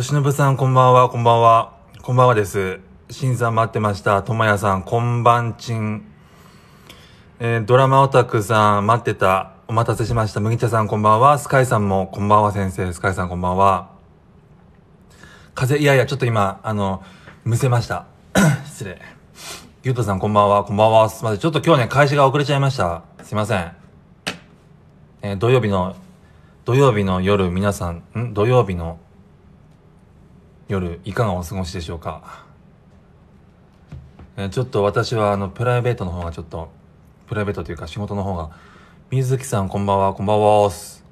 と、しのぶさん、こんばんは、こんばんは。こんばんはです。しんさん待ってました。ともやさん、こんばんちん。えー、ドラマオタクさん、待ってた。お待たせしました。麦茶さん、こんばんは。スカイさんも、こんばんは、先生。スカイさん、こんばんは。風、いやいや、ちょっと今、あの、むせました。失礼。ゆうとさん、こんばんは。こんばんは。すいません。ちょっと今日ね、開始が遅れちゃいました。すいません。えー、土曜日の、土曜日の夜、皆さん、ん土曜日の夜いかがお過ごしでしょうか、えー、ちょっと私はあのプライベートの方がちょっとプライベートというか仕事の方が水木さんこんばんはこんばんはち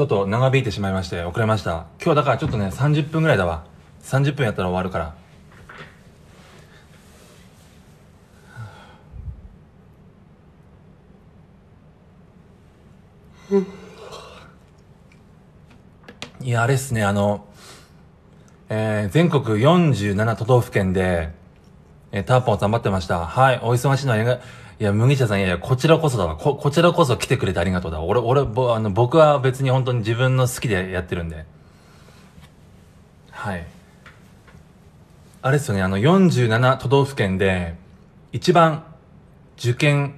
ょっと長引いてしまいまして遅れました今日だからちょっとね30分ぐらいだわ30分やったら終わるからうんいや、あれっすね、あの、えー、全国47都道府県で、えー、ターポン頑張ってました。はい、お忙しいのは、いや、麦茶さん、いやいや、こちらこそだわ。こ、こちらこそ来てくれてありがとうだ。俺、俺、ぼあの僕は別に本当に自分の好きでやってるんで。はい。あれっすよね、あの、47都道府県で、一番、受験、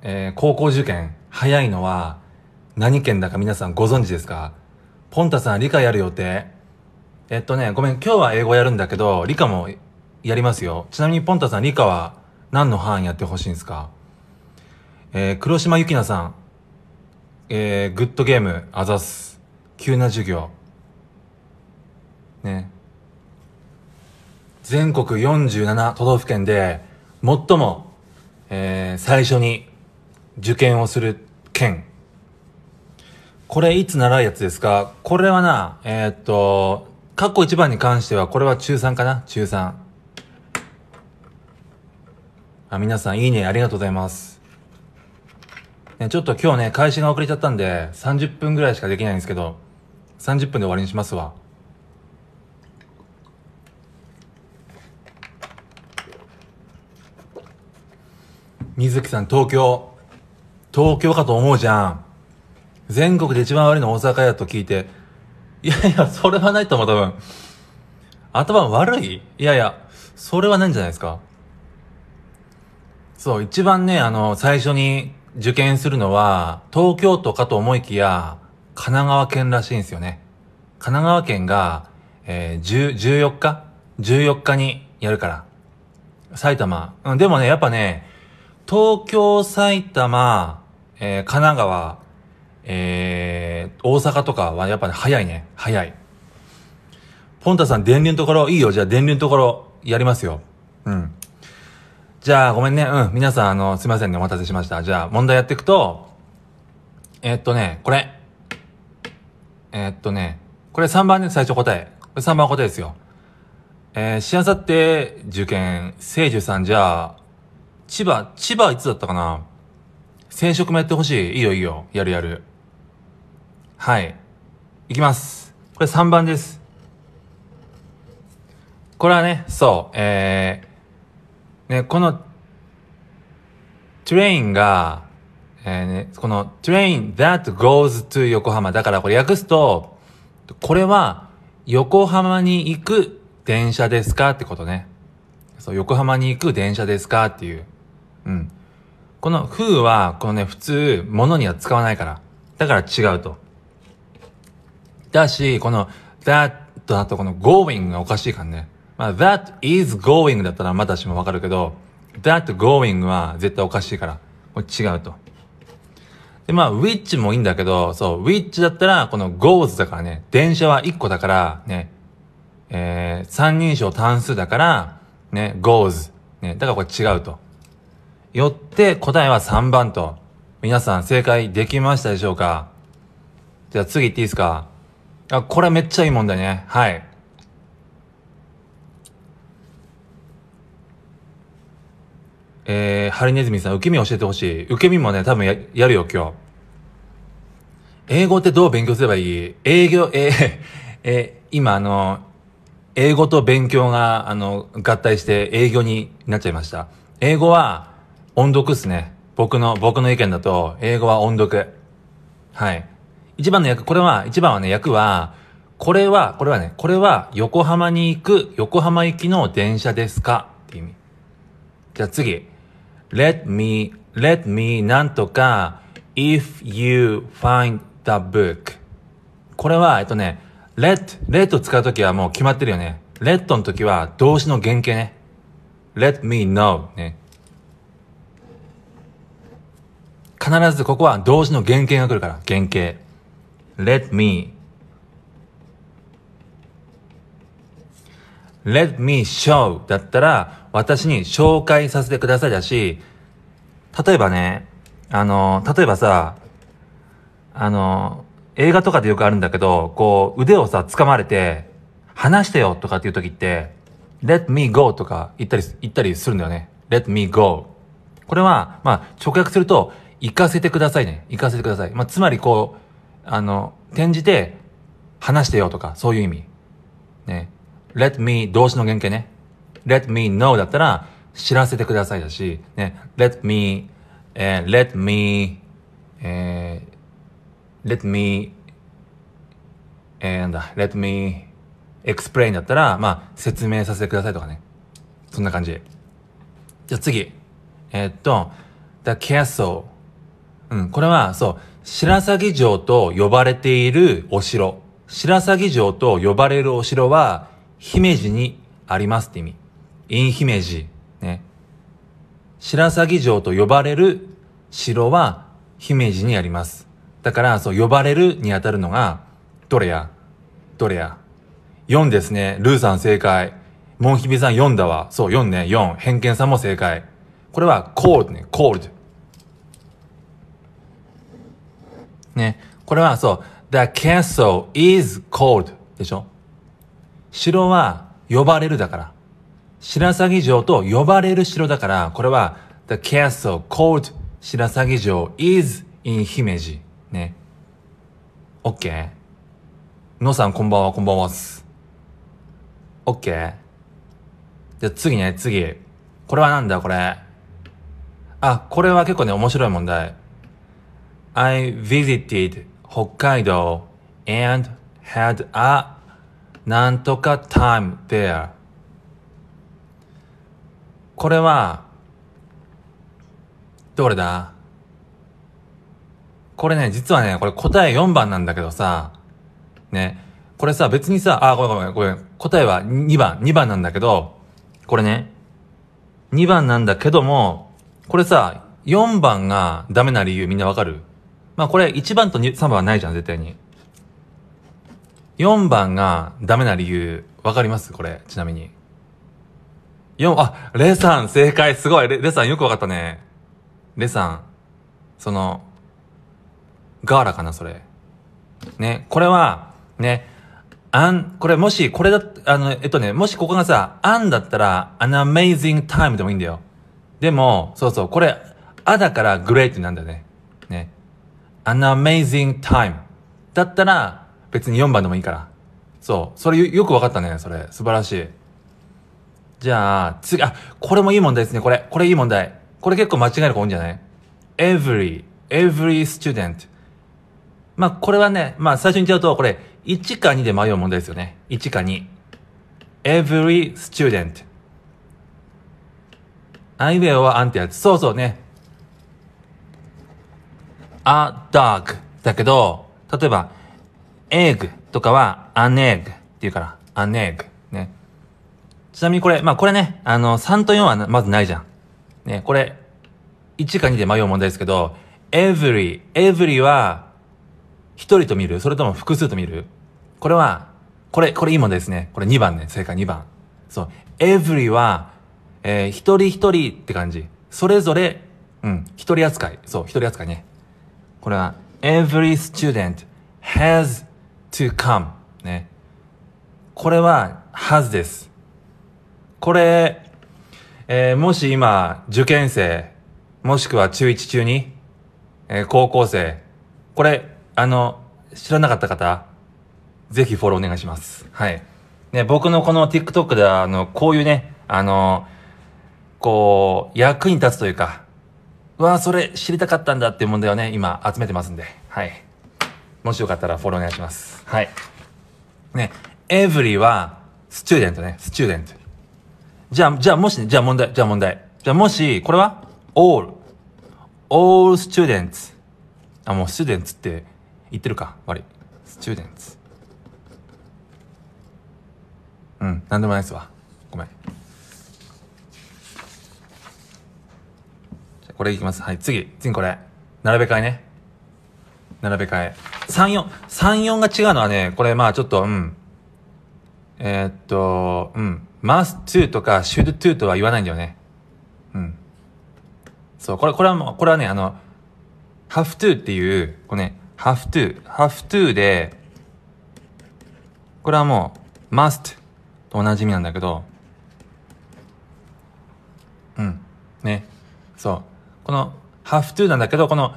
えー、高校受験、早いのは、何県だか皆さんご存知ですかポンタさん、理科やる予定えっとね、ごめん、今日は英語やるんだけど、理科もやりますよ。ちなみにポンタさん、理科は何の班やってほしいんですかえー、黒島ゆきなさん、えー、グッドゲーム、あざす。急な授業。ね。全国47都道府県で、最も、えー、最初に受験をする県これいつ習うやつですかこれはな、えー、っと、カッコ番に関しては、これは中3かな中3。あ、皆さん、いいね、ありがとうございます。ね、ちょっと今日ね、開始が遅れちゃったんで、30分ぐらいしかできないんですけど、30分で終わりにしますわ。水木さん、東京。東京かと思うじゃん。全国で一番悪いの大阪やと聞いて、いやいや、それはないと思う、多分。頭悪いいやいや、それはないんじゃないですか。そう、一番ね、あの、最初に受験するのは、東京都かと思いきや、神奈川県らしいんですよね。神奈川県が、えー、10、14日 ?14 日にやるから。埼玉。うん、でもね、やっぱね、東京、埼玉、えー、神奈川、えー、大阪とかはやっぱね、早いね。早い。ポンタさん、電流のところ、いいよ。じゃあ電流のところ、やりますよ。うん。じゃあ、ごめんね。うん。皆さん、あの、すいませんね。お待たせしました。じゃあ、問題やっていくと、えー、っとね、これ。えー、っとね、これ3番ね、最初答え。これ3番答えですよ。えー、しあさって受験、聖樹さんじゃあ、千葉、千葉いつだったかな染色もやってほしい。いいよいいよ。やるやる。はい。いきます。これ3番です。これはね、そう、えー、ね、この、トレインが、えーね、この train that goes to 横浜。だからこれ訳すと、これは横浜に行く電車ですかってことね。そう、横浜に行く電車ですかっていう。うん。この風は、このね、普通、物には使わないから。だから違うと。だし、この that とだとこの going がおかしいからね。まあ that is going だったらまだしもわかるけど、that going は絶対おかしいから。これ違うと。で、まあ which もいいんだけど、そう、which だったらこの goes だからね、電車は1個だからね、えー、三人称単数だから、ね、goes。ね、だからこれ違うと。よって答えは3番と。皆さん正解できましたでしょうかじゃあ次行っていいですかあ、これめっちゃいい問題ね。はい。えー、ハリネズミさん、受け身教えてほしい。受け身もね、多分や、やるよ、今日。英語ってどう勉強すればいい営業、えー、えー、今あの、英語と勉強が、あの、合体して営業になっちゃいました。英語は音読っすね。僕の、僕の意見だと、英語は音読。はい。一番の役、これは、一番はね、役は、これは、これはね、これは横浜に行く、横浜行きの電車ですかって意味。じゃあ次。let me, let me なんとか if you find the book これは、えっとね、let, let を使うときはもう決まってるよね。let のときは動詞の原型ね。let me know ね。必ずここは動詞の原型が来るから、原型。let me let me show だったら私に紹介させてくださいだし、例えばね、あの、例えばさ、あの、映画とかでよくあるんだけど、こう腕をさ、掴まれて、話してよとかっていう時って、let me go とか言ったり、言ったりするんだよね。let me go。これは、まあ、直訳すると、行かせてくださいね。行かせてください。まあ、つまりこう、あの、転じて、話してよとか、そういう意味。ね。let me 動詞の原型ね。let me know だったら、知らせてくださいだし、ね。let me, えー、let me, えー、let me, えー、なんだ、let me explain だったら、まあ、説明させてくださいとかね。そんな感じ。じゃあ次。えー、っと、the castle。うん、これは、そう。白鷺城と呼ばれているお城。白鷺城と呼ばれるお城は、姫路にありますって意味。イン姫路。ね。白鷺城と呼ばれる城は、姫路にあります。だから、そう、呼ばれるにあたるのが、どれやどれや ?4 ですね。ルーさん正解。モンヒビさん4だわ。そう、4ね。4。偏見さんも正解。これは、コールね。コール。ね。これはそう、the castle is called でしょ城は呼ばれるだから。白鷺城と呼ばれる城だから、これは the castle called 白鷺城 is in 姫路。ね。OK? のさんこんばんは、こんばんはっす。OK? じゃあ次ね、次。これはなんだ、これ。あ、これは結構ね、面白い問題。I visited 北海道 and had a なんとか time there これはどれだこれね、実はね、これ答え4番なんだけどさ、ね、これさ、別にさ、あ、ごめんごめんごめん、答えは2番、2番なんだけど、これね、2番なんだけども、これさ、4番がダメな理由みんなわかるまあこれ1番と3番はないじゃん、絶対に。4番がダメな理由、わかりますこれ、ちなみに。4、あ、レさん、正解、すごい。レレさん、よくわかったね。レさん、その、ガーラかな、それ。ね、これは、ね、あん、これもし、これだ、あの、えっとね、もしここがさ、あんだったら、an amazing time でもいいんだよ。でも、そうそう、これ、あだからグレートなんだよね。an amazing time だったら別に4番でもいいから。そう。それよく分かったね、それ。素晴らしい。じゃあ、次、あ、これもいい問題ですね、これ。これいい問題。これ結構間違える子多いんじゃない ?every, every student. まあ、これはね、まあ、最初に言っちゃうと、これ、1か2で迷う問題ですよね。1か2。every student. アイウェアはアンってやつ。そうそうね。a dog だけど、例えば、egg とかは an egg って言うから、an egg ね。ちなみにこれ、まあこれね、あの、3と4はまずないじゃん。ね、これ、1か2で迷う問題ですけど、every, every は、一人と見るそれとも複数と見るこれは、これ、これいい問題ですね。これ2番ね、正解2番。そう、every は、えー、一人一人って感じ。それぞれ、うん、一人扱い。そう、一人扱いね。これは every student has to come ね。これは has です。これ、えー、もし今、受験生、もしくは中1中2、えー、高校生、これ、あの、知らなかった方、ぜひフォローお願いします。はい。ね、僕のこの TikTok では、あの、こういうね、あの、こう、役に立つというか、わあ、それ知りたかったんだっていう問題をね、今集めてますんで、はい。もしよかったらフォローお願いします。はい。ね、エブリは、スチューデントね、スチューデント。じゃあ、じゃあもしね、じゃあ問題、じゃあ問題。じゃあもし、これは ?all, all students. あ、もうスチューデンツって言ってるか。悪い。s t u d e n t うん、なんでもないですわ。これいきます。はい、次、次これ。並べ替えね。並べ替え。3、4、3、4が違うのはね、これまあちょっと、うん。えー、っと、うん。マウス2とかシュート o とは言わないんだよね。うん。そう、これ、これはもう、これはね、あの、ハフト t ーっていう、これね、ハフ to, ー、ハフト t ーで、これはもう、must と同じ意味なんだけど、うん。ね。そう。この have to なんだけど、この、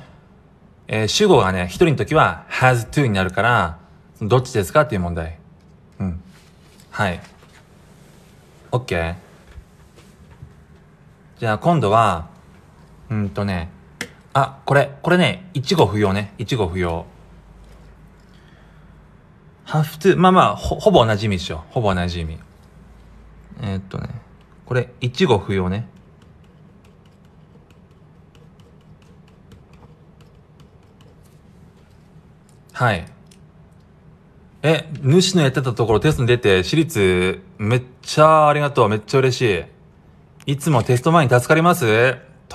えー、主語がね、一人の時は has to になるから、どっちですかっていう問題。うん。はい。OK。じゃあ今度は、うんとね、あ、これ、これね、一語不要ね。一語不要。have to まあまあほ、ほぼ同じ意味でしょ。ほぼ同じ意味。えー、っとね、これ、一語不要ね。はい。え、主のやってたところテストに出て、私立めっちゃありがとう。めっちゃ嬉しい。いつもテスト前に助かります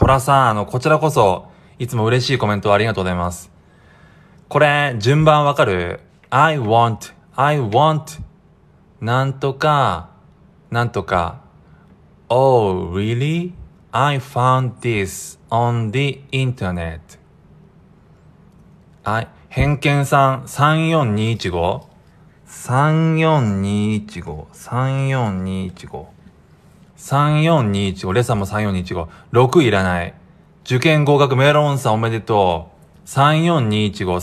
ラさん、あの、こちらこそ、いつも嬉しいコメントありがとうございます。これ、順番わかる ?I want, I want, なんとか、なんとか。Oh, really? I found this on the internet. I, 偏見さん、34215。34215。34215。34215。レさんも34215。6いらない。受験合格メロンさんおめでとう。34215。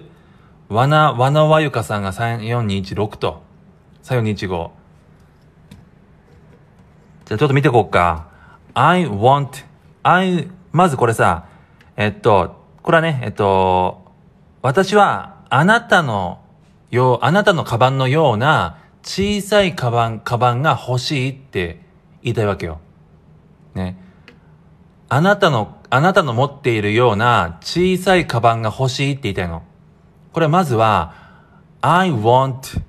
34216。わな、わなわゆかさんが34216と。34215。じゃあちょっと見てこっか。I want, I, まずこれさ、えっと、これはね、えっと、私はあなたのよう、あなたのカバンのような小さいカバン、カバンが欲しいって言いたいわけよ。ね。あなたの、あなたの持っているような小さいカバンが欲しいって言いたいの。これまずは、I want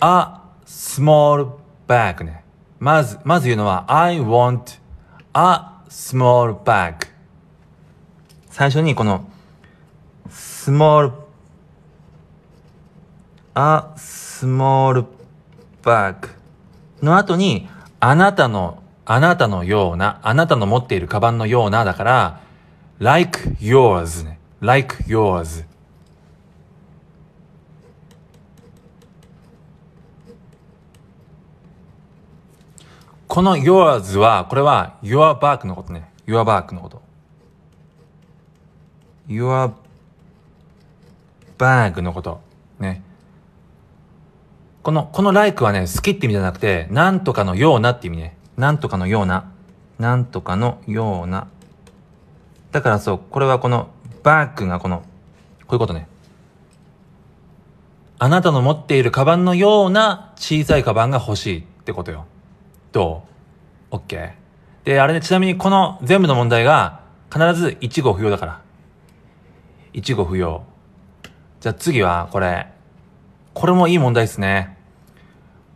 a small bag ね。まず、まず言うのは、I want a small bag。最初にこのスモール、small bag の後に、あなたの、あなたのような、あなたの持っているカバンのようなだから、like yours ね。like yours。この yours は、これは your back のことね。your back のこと。your バーグのこと。ね。この、この like はね、好きって意味じゃなくて、なんとかのようなって意味ね。なんとかのような。なんとかのような。だからそう、これはこのバッグがこの、こういうことね。あなたの持っているカバンのような小さいカバンが欲しいってことよ。どう ?OK。で、あれね、ちなみにこの全部の問題が必ず1号不要だから。1号不要。じゃあ次はこれ。これもいい問題ですね。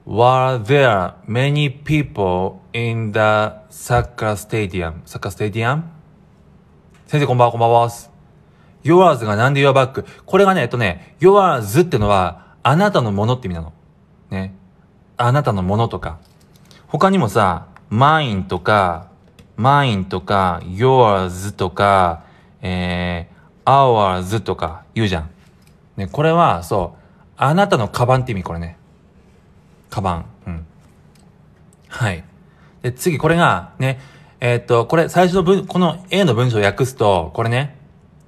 Were there many people in the soccer stadium? soccer s t a d 先生こんばんは、こんばんは。yours がなんで your back? これがね、えっとね、yours ってのは、あなたのものって意味なの。ね。あなたのものとか。他にもさ、mine とか、mine とか、yours とか、えー、ours とか言うじゃん。ね、これは、そう、あなたのカバンって意味、これね。カバン。うん。はい。で、次、これが、ね、えー、っと、これ、最初の文、この A の文章を訳すと、これね、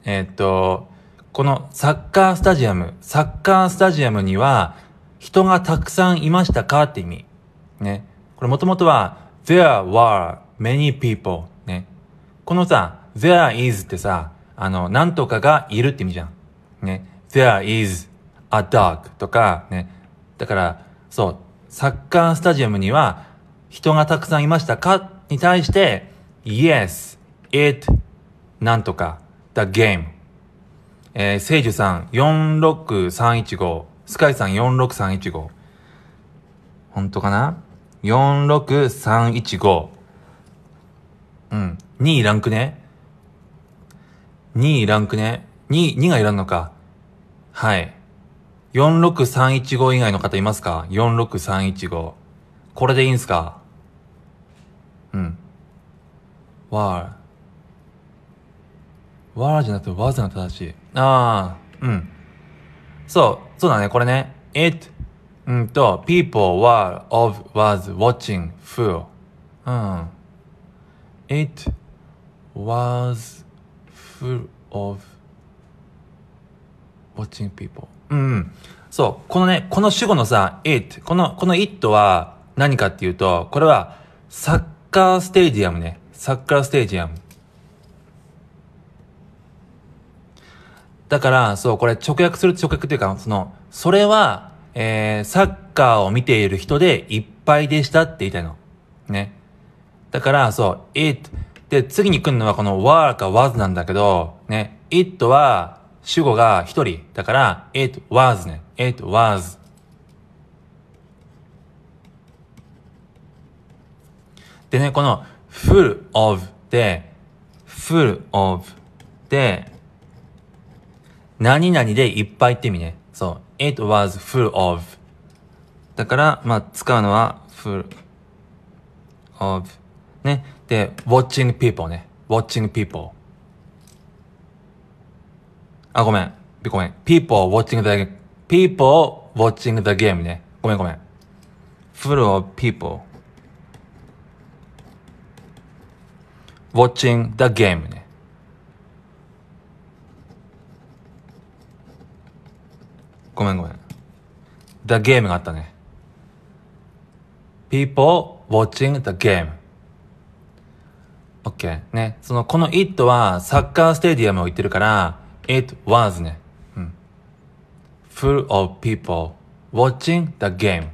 えー、っと、このサッカースタジアム、サッカースタジアムには、人がたくさんいましたかって意味。ね。これもともとは、there were many people ね。このさ、there is ってさ、あの、なんとかがいるって意味じゃん。ね。there is a dog とかね。だから、そう、サッカースタジアムには人がたくさんいましたかに対して、yes, it, なんとか、the game。えー、聖樹さん46315、スカイさん46315。本当かな ?46315。うん。2位ランクね。2位ランクね。2、2がいらんのか。はい。46315以外の方いますか ?46315。これでいいんすかうん。わー。わらじゃなくてわーずが正しい。ああ、うん。そう、そうだね、これね。it, うんと、people were of was watching fool. うん。it was full of watching people. うん。そう。このね、この主語のさ、it。この、この it は何かっていうと、これはサッカーステージアムね。サッカーステージアム。だから、そう、これ直訳する直訳っていうか、その、それは、えー、サッカーを見ている人でいっぱいでしたって言いたいの。ね。だから、そう、it。で、次に来るのはこの were か was なんだけど、ね。it は、主語が一人。だから、it was ね。it was. でね、この full of で、full of で、何々でいっぱいって意味ね。そう。it was full of. だから、まあ、使うのは full of ね。で、watching people ね。watching people. あ、ごめん。ごめん。people watching the, game. people watching the game ね。ごめんごめん。full of people watching the game ね。ごめんごめん。the game があったね。people watching the game. OK。ね。その、この it はサッカーステディアムを言ってるから、It was ね。うん。full of people watching the game.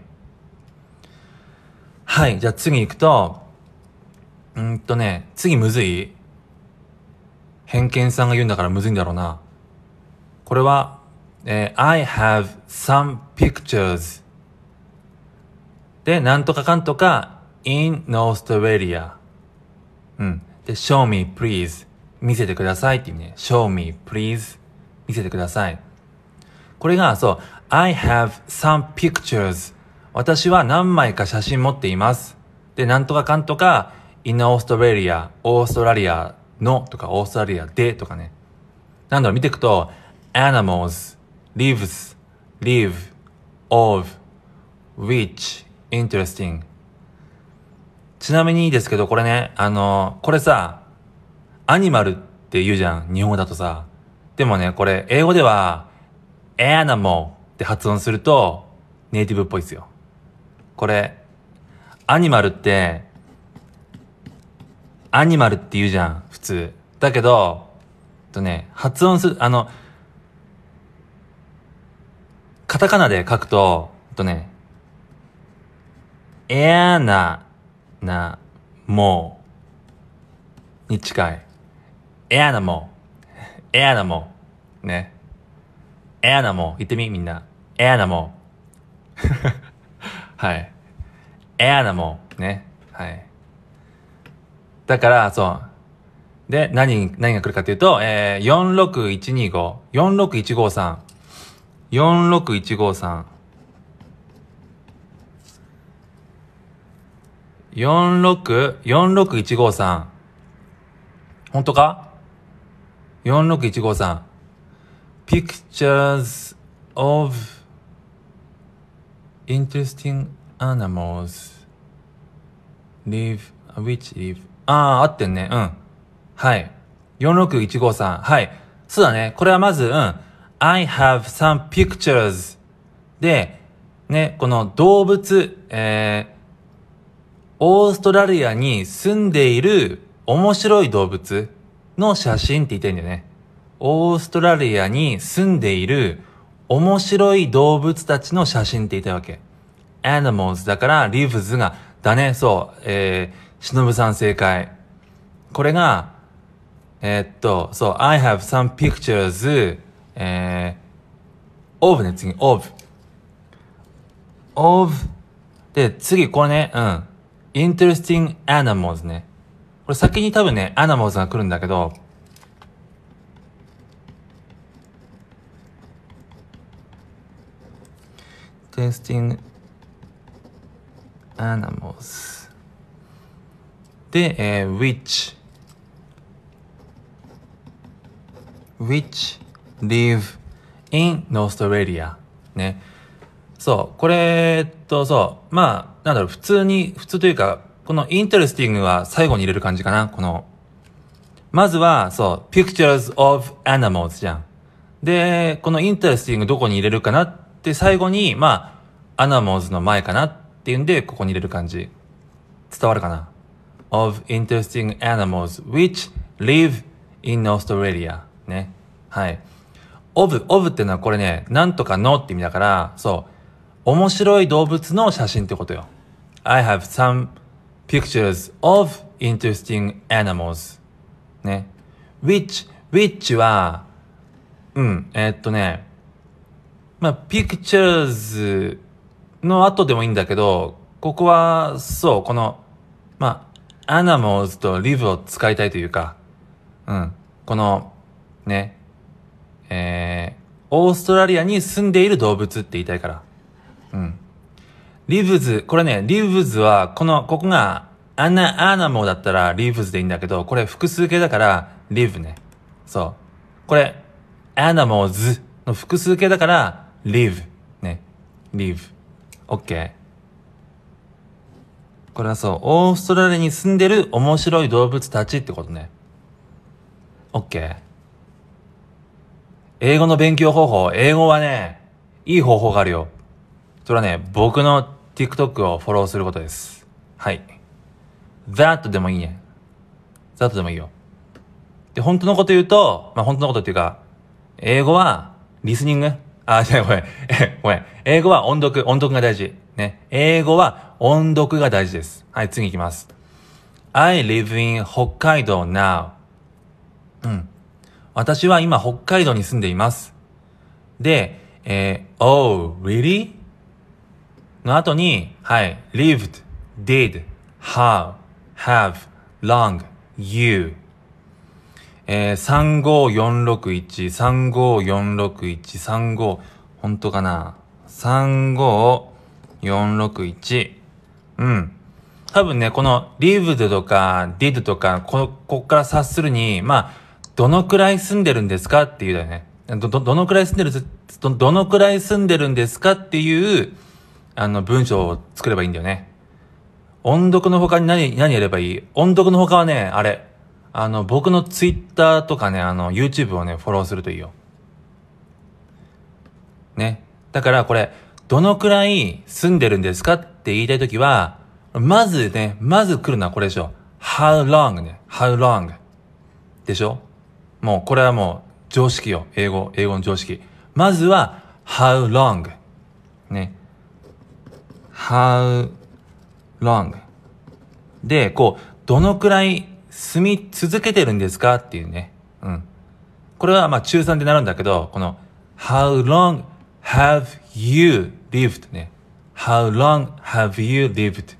はい。じゃあ次行くと、うんとね、次むずい偏見さんが言うんだからむずいんだろうな。これは、えー、I have some pictures で、なんとかかんとか in Australia うん。で、show me please 見せてくださいっていうね、show me, please, 見せてください。これが、そう、I have some pictures. 私は何枚か写真持っています。で、なんとかかんとか、in Australia, オーストラリアのとか、オーストラリアでとかね。なんだろう、見ていくと、animals, lives, live, of, which, interesting. ちなみにですけど、これね、あの、これさ、アニマルって言うじゃん、日本語だとさ。でもね、これ、英語では、エアナモって発音すると、ネイティブっぽいっすよ。これ、アニマルって、アニマルって言うじゃん、普通。だけど、とね、発音する、あの、カタカナで書くと、とね、エアナ、な、もう、に近い。エアナも、エアナも、ね。エアナも、言ってみ、みんな。エアナも。はい。エアナも、ね。はい。だから、そう。で、何、何が来るかというと、えー、46125、46153、46153、46、46153。本当か4615さん。Pictures of interesting animals live, which live. ああ、合ってんね。うん。はい。4615さん。はい。そうだね。これはまず、うん。I have some pictures で、ね、この動物、えー、オーストラリアに住んでいる面白い動物の写真って言ってんだよね。オーストラリアに住んでいる面白い動物たちの写真って言ったわけ。animals だから lives が、だね、そう、えー、忍さん正解。これが、えー、っと、そう、I have some pictures, えー、of ね、次、of。of で、次、これね、うん。interesting animals ね。これ先に多分ね、アナモーズが来るんだけど、テイスティング、アナモーズ。で、えー、which, which live in Australia ね。そう、これえっと、そう、まあ、なんだろう、普通に、普通というか、このインタ e r e s t i n は最後に入れる感じかな。この、まずは、そう、pictures of animals じゃん。で、このインタ e r e s t i n どこに入れるかなって最後に、まあ、animals の前かなっていうんで、ここに入れる感じ。伝わるかな ?of interesting animals which live in Australia ね。はい。of, of っていうのはこれね、なんとかのって意味だから、そう、面白い動物の写真ってことよ。I have some pictures of interesting animals ね which which はうんえー、っとねまあ pictures の後でもいいんだけどここはそうこのまあ animals と live を使いたいというかうんこのねえー、オーストラリアに住んでいる動物って言いたいからうんリブズ、これね、リブズは、この、ここが、アナ、アナモだったらリブズでいいんだけど、これ複数形だから、リブね。そう。これ、アナモーズの複数形だから、リブ。ね。リオッ OK。これはそう、オーストラリアに住んでる面白い動物たちってことね。OK。英語の勉強方法、英語はね、いい方法があるよ。それはね、僕の TikTok をフォローすることです。はい。that でもいいね。that でもいいよ。で、本当のこと言うと、まあ、本当のことっていうか、英語は、リスニングあ、違う、ごめん。ごめん。英語は音読。音読が大事。ね。英語は音読が大事です。はい、次行きます。I live in 北海道 now. うん。私は今北海道に住んでいます。で、えー、oh, really? の後に、はい、lived, did, how, have, long, you えー、35461354613本当かな ?35461 うん。多分ね、この lived とか did とか、こ、こっから察するに、まあ、どのくらい住んでるんですかっていうだよね。ど、ど、どのくらい住んでる、ど、どのくらい住んでるんですかっていう、あの、文章を作ればいいんだよね。音読の他に何、何やればいい音読の他はね、あれ。あの、僕のツイッターとかね、あの、YouTube をね、フォローするといいよ。ね。だからこれ、どのくらい住んでるんですかって言いたいときは、まずね、まず来るのはこれでしょ。how long ね。how long でしょもう、これはもう、常識よ。英語、英語の常識。まずは、how long ね。how long で、こう、どのくらい住み続けてるんですかっていうね。うん。これはまあ中3でなるんだけど、この how long have you lived ね。how long have you lived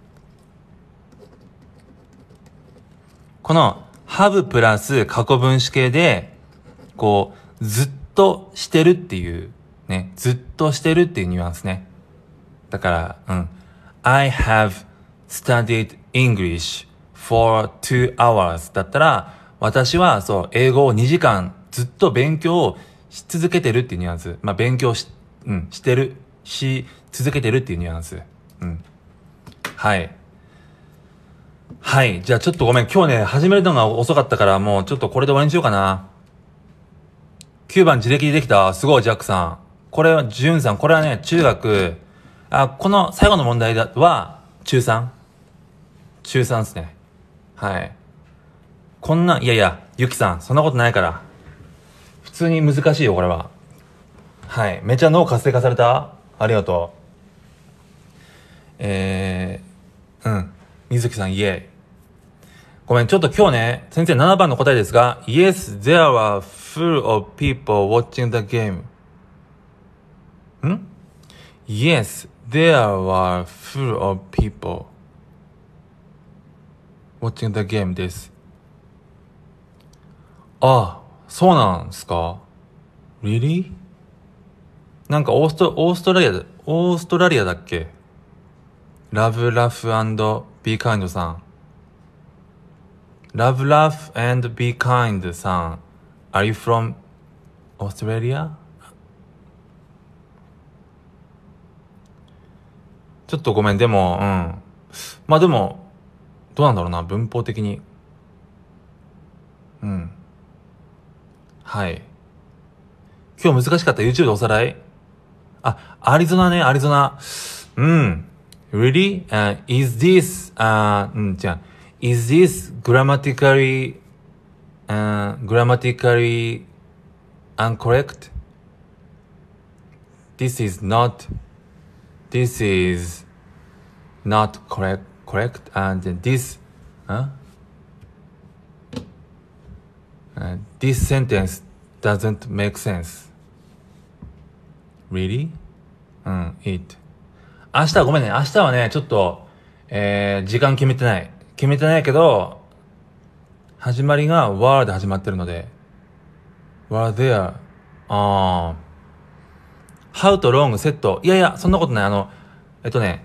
この have プラス過去分詞形で、こう、ずっとしてるっていう、ね、ずっとしてるっていうニュアンスね。だから、うん。I have studied English for two hours だったら、私はそう、英語を2時間ずっと勉強をし続けてるっていうニュアンス。まあ、勉強し、うん、してる、し続けてるっていうニュアンス。うん。はい。はい。じゃあちょっとごめん。今日ね、始めるのが遅かったから、もうちょっとこれで終わりにしようかな。9番自力でできた。すごい、ジャックさん。これは、ジュンさん。これはね、中学あ、この最後の問題だは、中 3? 中3ですね。はい。こんな、いやいや、ゆきさん、そんなことないから。普通に難しいよ、これは。はい。めちゃ脳活性化されたありがとう。えー、うん。水木さん、イエイ。ごめん、ちょっと今日ね、先生7番の答えですが、Yes, there are full of people watching the game. ん ?Yes, There were full of people watching the game です。あ、そうなんすか ?Really? なんかオースト、オーストラリア、オーストラリアだっけラブラフビーカインドさん。ラブラフビーカインドさん。Are you from Australia? ちょっとごめん、でも、うん。まあでも、どうなんだろうな、文法的に。うん。はい。今日難しかった YouTube でおさらいあ、アリゾナね、アリゾナ。うん。Really?、Uh, is this, uh, うん、じゃあ、is this grammatically, uh, grammatically uncorrect? This is not, this is not correct, correct and this, huh? Uh, this sentence doesn't make sense. Really? うん、it. 明日はごめんね。明日はね、ちょっと、えー、時間決めてない。決めてないけど、始まりが w o r d で始まってるので、were there, あー、how to long set. いやいや、そんなことない。あの、えっとね、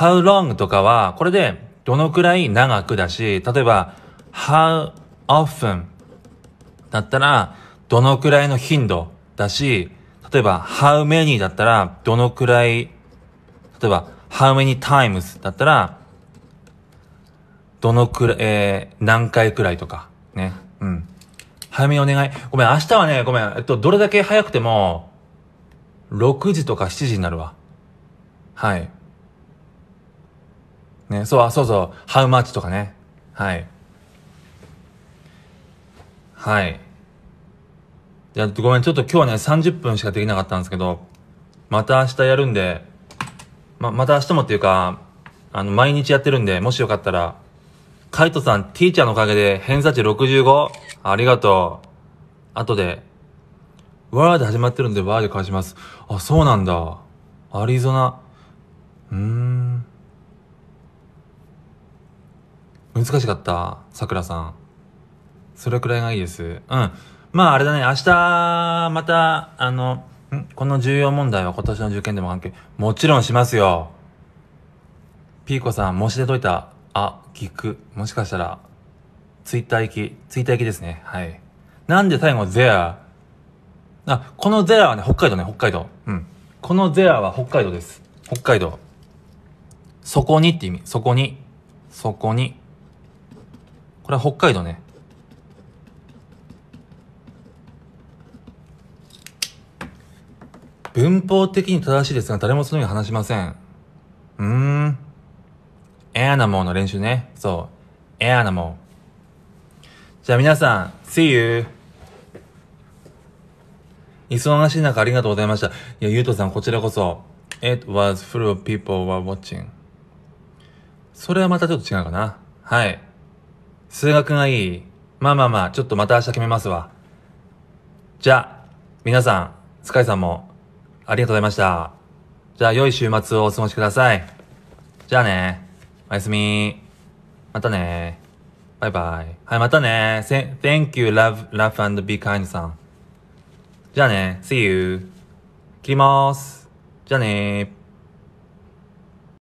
how long とかは、これでどのくらい長くだし、例えば how often だったらどのくらいの頻度だし、例えば how many だったらどのくらい、例えば how many times だったらどのくらい、えー、何回くらいとか、ね。うん。早めにお願い。ごめん、明日はね、ごめん、えっと、どれだけ早くても、6時とか7時になるわ。はい。ね、そう、あ、そうそう、how much とかね。はい。はい。いや、ごめん、ちょっと今日はね、30分しかできなかったんですけど、また明日やるんで、ま、また明日もっていうか、あの、毎日やってるんで、もしよかったら、カイトさん、ティーチャーのおかげで、偏差値 65? ありがとう。後で、わーで始まってるんで、わーで返します。あ、そうなんだ。アリゾナ。うーん。難しかった、さくらさん。それくらいがいいです。うん。まああれだね、明日、また、あの、この重要問題は今年の受験でも関係、もちろんしますよ。ピーコさん、申し出といた、あ、聞く。もしかしたら、ツイッター行き、ツイッター行きですね。はい。なんで最後、ゼア。あ、このゼアはね、北海道ね、北海道。うん。このゼアは北海道です。北海道。そこにって意味。そこに。そこに。これは北海道ね。文法的に正しいですが、誰もそのように話しません。うーん。エアナモーの練習ね。そう。エアナモー。じゃあ皆さん、See you! 忙しい中ありがとうございました。いや、ゆうとさん、こちらこそ。It was full of people were watching. それはまたちょっと違うかな。はい。数学がいい。まあまあまあ、ちょっとまた明日決めますわ。じゃあ、皆さん、スカイさんも、ありがとうございました。じゃあ、良い週末をお過ごしください。じゃあね。おやすみ。またね。バイバイ。はい、またね。Thank you, love, love and be kind さん。じゃあね。See you. 切ります。じゃあね